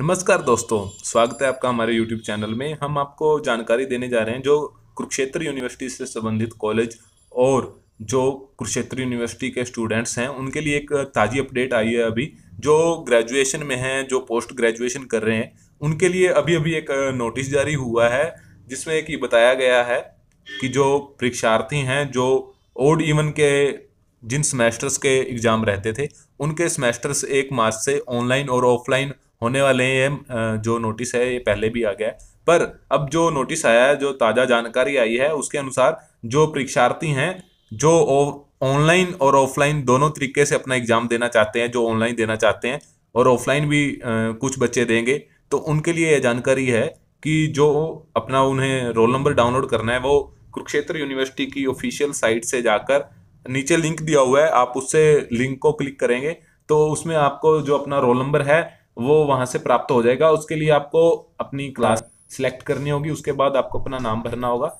नमस्कार दोस्तों स्वागत है आपका हमारे यूट्यूब चैनल में हम आपको जानकारी देने जा रहे हैं जो कुरुक्षेत्र यूनिवर्सिटी से संबंधित कॉलेज और जो कुरुक्षेत्र यूनिवर्सिटी के स्टूडेंट्स हैं उनके लिए एक ताज़ी अपडेट आई है अभी जो ग्रेजुएशन में हैं जो पोस्ट ग्रेजुएशन कर रहे हैं उनके लिए अभी अभी एक नोटिस जारी हुआ है जिसमें कि बताया गया है कि जो परीक्षार्थी हैं जो ओड इवन के जिन सेमेस्टर्स के एग्ज़ाम रहते थे उनके सेमेस्टर्स एक मार्च से ऑनलाइन और ऑफलाइन होने वाले हैं ये जो नोटिस है ये पहले भी आ गया है पर अब जो नोटिस आया है जो ताज़ा जानकारी आई है उसके अनुसार जो परीक्षार्थी हैं जो ऑनलाइन और ऑफलाइन दोनों तरीके से अपना एग्ज़ाम देना चाहते हैं जो ऑनलाइन देना चाहते हैं और ऑफलाइन भी कुछ बच्चे देंगे तो उनके लिए यह जानकारी है कि जो अपना उन्हें रोल नंबर डाउनलोड करना है वो कुरुक्षेत्र यूनिवर्सिटी की ऑफिशियल साइट से जाकर नीचे लिंक दिया हुआ है आप उससे लिंक को क्लिक करेंगे तो उसमें आपको जो अपना रोल नंबर है वो वहां से प्राप्त हो जाएगा उसके लिए आपको अपनी क्लास हाँ। सिलेक्ट करनी होगी उसके बाद आपको अपना नाम भरना होगा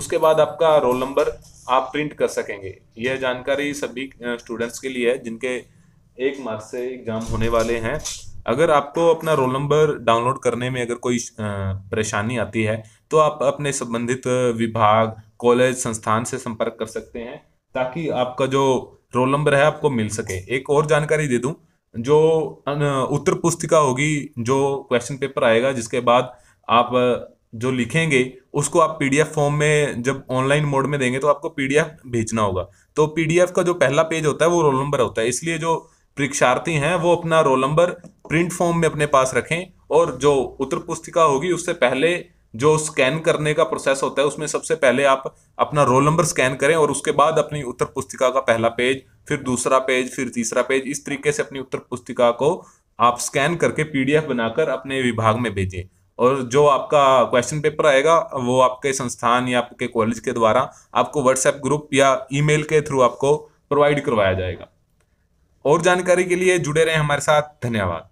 उसके बाद आपका रोल नंबर आप प्रिंट कर सकेंगे यह जानकारी सभी स्टूडेंट्स के लिए है जिनके एक मार्च से एग्ज़ाम होने वाले हैं अगर आपको अपना रोल नंबर डाउनलोड करने में अगर कोई परेशानी आती है तो आप अपने संबंधित विभाग कॉलेज संस्थान से संपर्क कर सकते हैं ताकि आपका जो रोल नंबर है आपको मिल सके एक और जानकारी दे दूं जो उत्तर पुस्तिका होगी जो क्वेश्चन पेपर आएगा जिसके बाद आप जो लिखेंगे उसको आप पीडीएफ फॉर्म में जब ऑनलाइन मोड में देंगे तो आपको पीडीएफ भेजना होगा तो पीडीएफ का जो पहला पेज होता है वो रोल नंबर होता है इसलिए जो परीक्षार्थी हैं वो अपना रोल नंबर प्रिंट फॉर्म में अपने पास रखें और जो उत्तर पुस्तिका होगी उससे पहले जो स्कैन करने का प्रोसेस होता है उसमें सबसे पहले आप अपना रोल नंबर स्कैन करें और उसके बाद अपनी उत्तर पुस्तिका का पहला पेज फिर दूसरा पेज फिर तीसरा पेज इस तरीके से अपनी उत्तर पुस्तिका को आप स्कैन करके पीडीएफ बनाकर अपने विभाग में भेजें और जो आपका क्वेश्चन पेपर आएगा वो आपके संस्थान या आपके कॉलेज के द्वारा आपको व्हाट्सएप ग्रुप या ईमेल के थ्रू आपको प्रोवाइड करवाया जाएगा और जानकारी के लिए जुड़े रहें हमारे साथ धन्यवाद